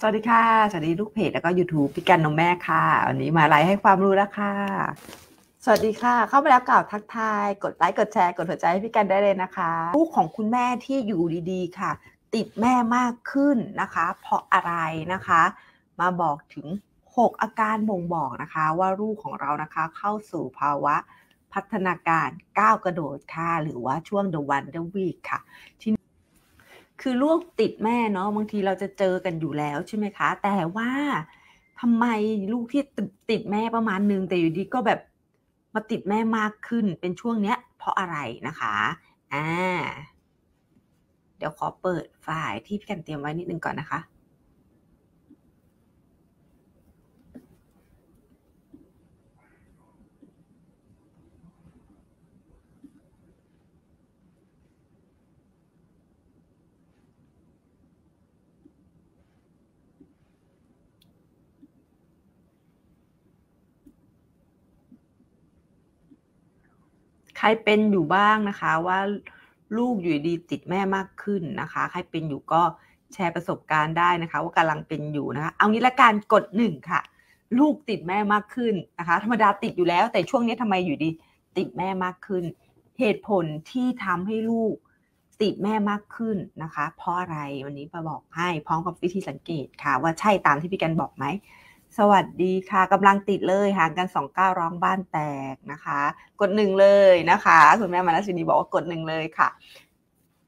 สวัสดีค่ะ สวัสดีลูกเพจแล้วก็ YouTube พ่กันนมแม่ค่ะวันนี้มาไลฟ์ให้ความรู้แล้วค่ะ สวัสดีค่ะ เข้ามาแล้วกล่าวทักทายกดไลค์กดแชร์กดหัวใจให้พี่กันได้เลยนะคะลูกของคุณแม่ที่อยู่ดีๆ ค่ะ ติดแม่มากขึ้นนะคะ เพราะอะไรนะคะ มาบอกถึง 6 อาการบ่งบอกนะคะว่าลูกของเรานะคะเข้าสู่ภาวะพัฒนาการก้าวกระโดดค่ะ หรือว่าช่วง the o n h e week ค่ะ ที่คือลูกติดแม่เนาะบางทีเราจะเจอกันอยู่แล้วใช่ไหมคะ แต่ว่าทำไมลูกที่ติดแม่ประมาณนึง แต่อยู่ดีก็แบบมาติดแม่มากขึ้นเป็นช่วงเนี้ย เพราะอะไรนะคะอ่าเดี๋ยวขอเปิดไฟล์ที่พี่กันเตรียมไว้นิดนึงก่อนนะคะรเป็นอยู่บ้างนะคะว่าลูกอยู่ดีติดแม่มากขึ้นนะคะใครเป็นอยู่ก็แชร์ประสบการณ์ได้นะคะ ว่ากำลังเป็นอยู่นะคะเอางี้ละการกดหนึ่งค่ะ ลูกติดแม่มากขึ้นนะคะธรรมดาติดอยู่แล้วแต่ช่วงนี้ทำไมอยู่ดีติดแม่มากขึ้น เหตุผลที่ทำให้ลูกติดแม่มากขึ้นนะคะ เพราะอะไรวันนี้มาบอกให้ พร้อมกับวิธีสังเกตค่ะว่าใช่ตามที่พี่กันบอกไหมสวัสดีค่ะกำลังติดเลยห่างกันสองก้าร้องบ้านแตกนะคะ กดหนึ่งเลยนะคะคุณแม่มาลสินีบอกว่ากดหนึ่งเลยค่ะ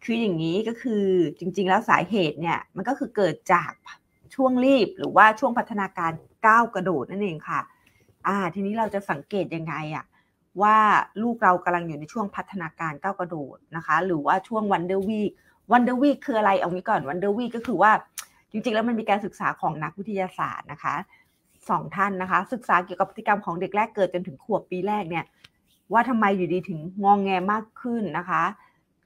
คืออย่างนี้ก็คือจริง ๆ แล้วสาเหตุเนี่ยมันก็คือเกิดจากช่วงรีบ หรือว่าช่วงพัฒนาการก้าวกระโดดนั่นเองค่ะ อ่า ทีนี้เราจะสังเกตยังไงอะว่าลูกเรากำลังอยู่ในช่วงพัฒนาการก้าวกระโดดนะคะ หรือว่าช่วงวันเดอร์วีควันเดอร์วีคคืออะไรเอางี้ก่อนวันเดอร์วีคก็คือว่าจริงๆแล้วมันมีการศึกษาของนักวิทยาศาสตร์นะคะสองท่านนะคะ ศึกษาเกี่ยวกับพฤติกรรมของเด็กแรกเกิดจนถึงขวบปีแรกเนี่ยว่าทำไมอยู่ดีถึงงองแงมากขึ้นนะคะ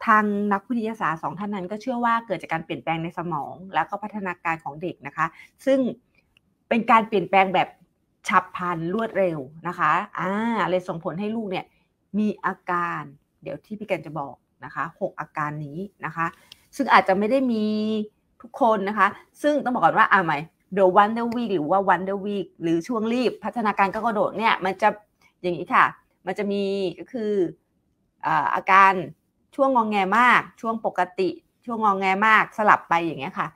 ทางนักวิทยาศาสตร์สองท่านนั้น ก็เชื่อว่าเกิดจากการเปลี่ยนแปลงในสมอง แล้วก็พัฒนาการของเด็กนะคะ ซึ่งเป็นการเปลี่ยนแปลงแบบฉับพลันรวดเร็วนะคะอ่าเลยส่งผลให้ลูกเนี่ยมีอาการเดี๋ยวที่พี่กันจะบอกนะคะกอาการนี้นะคะ ซึ่งอาจจะไม่ได้มีทุกคนนะคะซึ่งต้องบอกก่อนว่าอ่าไหมเด e Wonder w e วีหรือว่าวันเดอ w e e หรือช่วงรีบพัฒนาการก็กระโดดเนี่ยมันจะอย่างนี้ค่ะ มันจะมีก็คืออาการช่วงงองแงมาก ช่วงปกติช่วงงองแงมากสลับไปอย่างเงี้ยค่ะ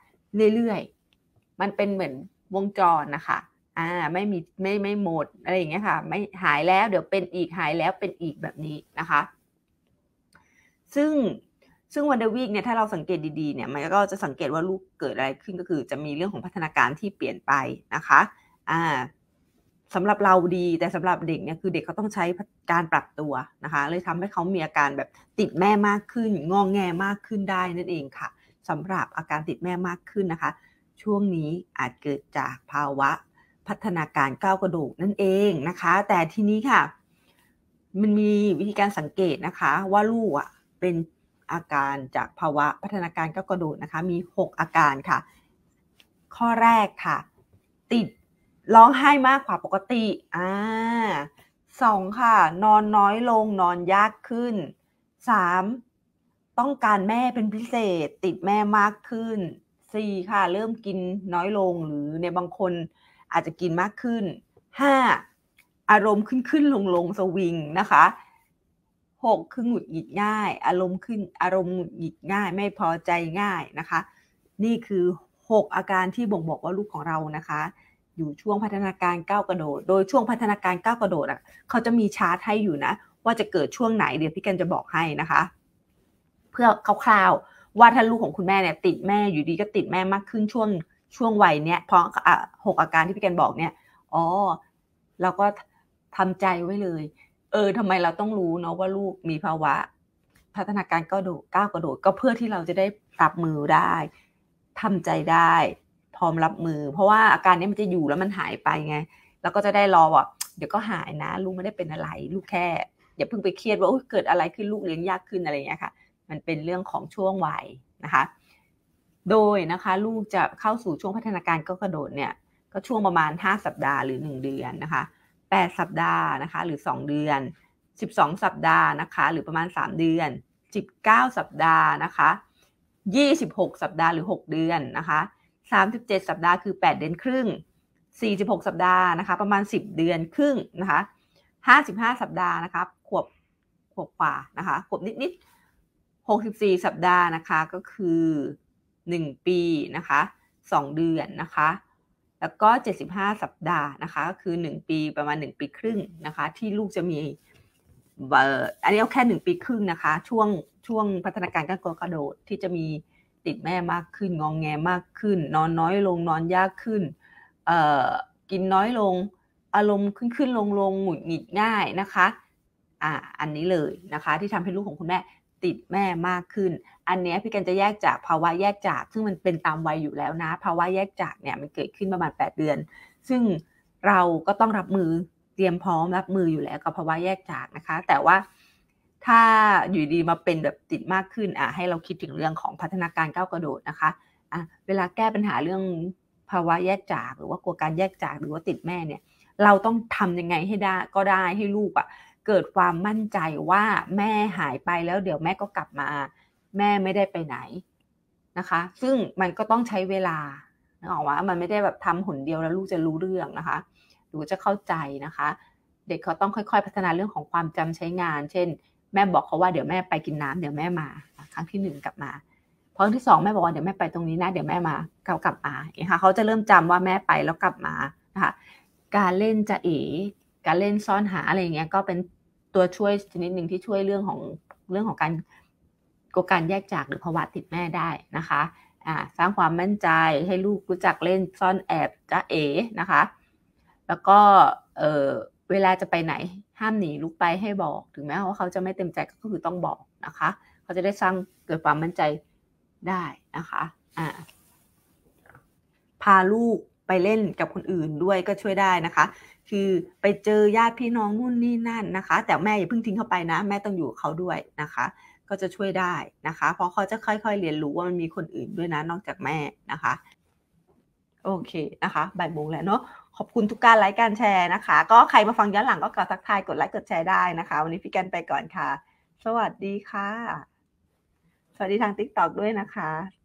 เรื่อยๆมันเป็นเหมือนวงจรนะคะอ่าไม่มีไม่ไม่หมดอะไรอย่างเงี้ยค่ะไม่หายแล้วเดี๋ยวเป็นอีกหายแล้วเป็นอีกแบบนี้นะคะ ซึ่งซึ่งวันเดอร์วีกเนี่ยถ้าเราสังเกตดีๆเนี่ยมันก็จะสังเกตว่าลูกเกิดอะไรขึ้นก็คือจะมีเรื่องของพัฒนาการที่เปลี่ยนไปนะคะอ่าสำหรับเราดีแต่สำหรับเด็กเนี่ยคือเด็กเขาต้องใช้การปรับตัวนะคะเลยทำให้เขามีอาการแบบติดแม่มากขึ้นงองแงมากขึ้นได้นั่นเองค่ะสำหรับอาการติดแม่มากขึ้นนะคะ ช่วงนี้อาจเกิดจากภาวะพัฒนาการก้าวกระโดดนั่นเองนะคะ แต่ทีนี้ค่ะมันมีวิธีการสังเกตนะคะว่าลูกอ่ะเป็นอาการจากภาวะพัฒนาการก้าวกระโดดนะคะมี 6 อาการค่ะ ข้อแรกค่ะ ติดร้องไห้มากกว่าปกติอ่าสองค่ะนอนน้อยลงนอนยากขึ้นสามต้องการแม่เป็นพิเศษ ติดแม่มากขึ้นสี่ค่ะ เริ่มกินน้อยลงหรือในบางคนอาจจะกินมากขึ้นห้าอารมณ์ขึ้นขึ้นลงลงสวิงนะคะ6คือหงุดหงิดง่าย อารมณ์ขึ้น อารมณ์หงุดหงิดง่าย ไม่พอใจง่ายนะคะ นี่คือ6อาการที่บ่งบอกว่าลูกของเรานะคะ อยู่ช่วงพัฒนาการก้าวกระโดด โดยช่วงพัฒนาการก้าวกระโดดอ่ะเขาจะมีชาร์ตให้อยู่นะ ว่าจะเกิดช่วงไหนเดี๋ยวพี่กันจะบอกให้นะคะ เพื่อคร่าวๆว่าถ้าลูกของคุณแม่เนี่ย ติดแม่อยู่ดีก็ติดแม่มากขึ้นช่วงช่วงวัยเนี้ยเพราะหกอาการที่พี่กันบอกเนี่ยอ๋อเราก็ทำใจไว้เลยเออทำไมเราต้องรู้เนาะว่าลูกมีภาวะ พัฒนาการก็โดดก้าวกระโดดก็เพื่อที่เราจะได้รับมือได้ ทำใจได้ พร้อมรับมือ เพราะว่าอาการนี้มันจะอยู่แล้วมันหายไปไงแล้วก็จะได้รอว่าเดี๋ยวก็หายนะ ลูกไม่ได้เป็นอะไร ลูกแค่อย่าเพิ่งไปเครียดว่าเกิดอะไรขึ้นลูกเลี้ยงยากขึ้นอะไรอย่างเงี้ยค่ะ มันเป็นเรื่องของช่วงวัยนะคะ โดยนะคะลูกจะเข้าสู่ช่วงพัฒนาการก็กระโดดเนี่ย ก็ช่วงประมาณ 5 สัปดาห์หรือ 1 เดือนนะคะ8 สัปดาห์นะคะหรือ 2 เดือน 12 สัปดาห์นะคะหรือประมาณ 3 เดือน 19 สัปดาห์นะคะ26 สัปดาห์หรือ 6 เดือนนะคะ37 สัปดาห์คือ 8 เดือนครึ่ง46สัปดาห์นะคะ ประมาณ 10 เดือนครึ่งนะคะ55 สัปดาห์นะคะขวบขวบกว่านะคะขวบนิดนิด 64 สัปดาห์นะคะก็คือ 1 ปีนะคะ2เดือนนะคะแล้วก็ 75 สัปดาห์นะคะ คือ 1 ปี ประมาณ 1 ปี ครึ่งนะคะ ที่ลูกจะมีอันนี้ เอา แค่1ปี ครึ่งนะคะ ช่วง ช่วงพัฒนาการการกระโดด ที่จะมีติด แม่ มากขึ้นงองแงมากขึ้น นอน น้อย ลง นอน ยาก ขึ้นกิน น้อย ลง อารมณ์ ขึ้นขึ้นลงลงหงุดหงิดง่ายนะคะ อ่า อันนี้ เลย นะคะ ที่ทำให้ ลูก ของ คุณ แม่ติดแม่มากขึ้น อันนี้พี่กันจะแยกจากภาวะแยกจาก ซึ่งมันเป็นตามวัยอยู่แล้วนะ ภาวะแยกจากเนี่ยมันเกิดขึ้นประมาณ8เดือน ซึ่งเราก็ต้องรับมือ เตรียมพร้อมรับมืออยู่แล้วกับภาวะแยกจากนะคะ แต่ว่าถ้าอยู่ดีมาเป็นแบบติดมากขึ้น อ่ะให้เราคิดถึงเรื่องของพัฒนาการก้าวกระโดดนะคะ อ่ะเวลาแก้ปัญหาเรื่องภาวะแยกจาก หรือว่ากลัวการแยกจาก หรือว่าติดแม่เนี่ย เราต้องทำยังไงให้ได้ ก็ได้ให้ลูกอะ่ะเกิดความมั่นใจว่าแม่หายไปแล้วเดี๋ยวแม่ก็กลับมา แม่ไม่ได้ไปไหนนะคะ ซึ่งมันก็ต้องใช้เวลานึกออกว่า มันไม่ได้แบบทำหนเดียวแล้วลูกจะรู้เรื่องนะคะหรือจะเข้าใจนะคะ เด็กเขาต้องค่อยๆพัฒนาเรื่องของความจำใช้งาน เช่น แม่บอกเขาว่าเดี๋ยวแม่ไปกินน้ำเดี๋ยวแม่มา ครั้งที่หนึ่งกลับมาพราะที่สองแม่บอกว่าเดี๋ยวแม่ไปตรงนี้นะเดี๋ยวแม่มากลับกลับมาค่ะเขาจะเริ่มจำว่าแม่ไปแล้วกลับมานะคะการเล่นจะเอ๋การเล่นซ่อนหาอะไรอย่างเงี้ยก็เป็นตัวช่วยชนิดหนึ่งที่ช่วยเรื่องของเรื่องของการกการแยกจากหรือภาวะติดแม่ได้นะคะสร้างความมั่นใจให้ลูกรู้จักเล่นซ่อนแอบจ้าเอ๋นะคะแล้วก็เเวลาจะไปไหนห้ามหนีลูกไปให้บอกถึงแม้ว่าเขาจะไม่เต็มใจก็คือต้องบอกนะคะเขาจะได้สร้างเกิดความมั่นใจได้นะคะอ่าพาลูกไปเล่นกับคนอื่นด้วยก็ช่วยได้นะคะ คือไปเจอญาติพี่น้องนู่นนี่นั่นนะคะ แต่แม่อย่าเพิ่งทิ้งเขาไปนะ แม่ต้องอยู่เขาด้วยนะคะ ก็จะช่วยได้นะคะ เพราะเขาจะค่อย ๆ เรียนรู้ว่ามันมีคนอื่นด้วยนะ นอกจากแม่นะคะ โอเคนะคะบ่ายโมงแล้วเนาะขอบคุณทุกการไลค์การแชร์นะคะ ก็ใครมาฟังย้อนหลังก็กดทักทายกดไลค์กดแชร์ได้นะคะ วันนี้พี่กันไปก่อนค่ะ สวัสดีค่ะ สวัสดีทางติต็อกด้วยนะคะ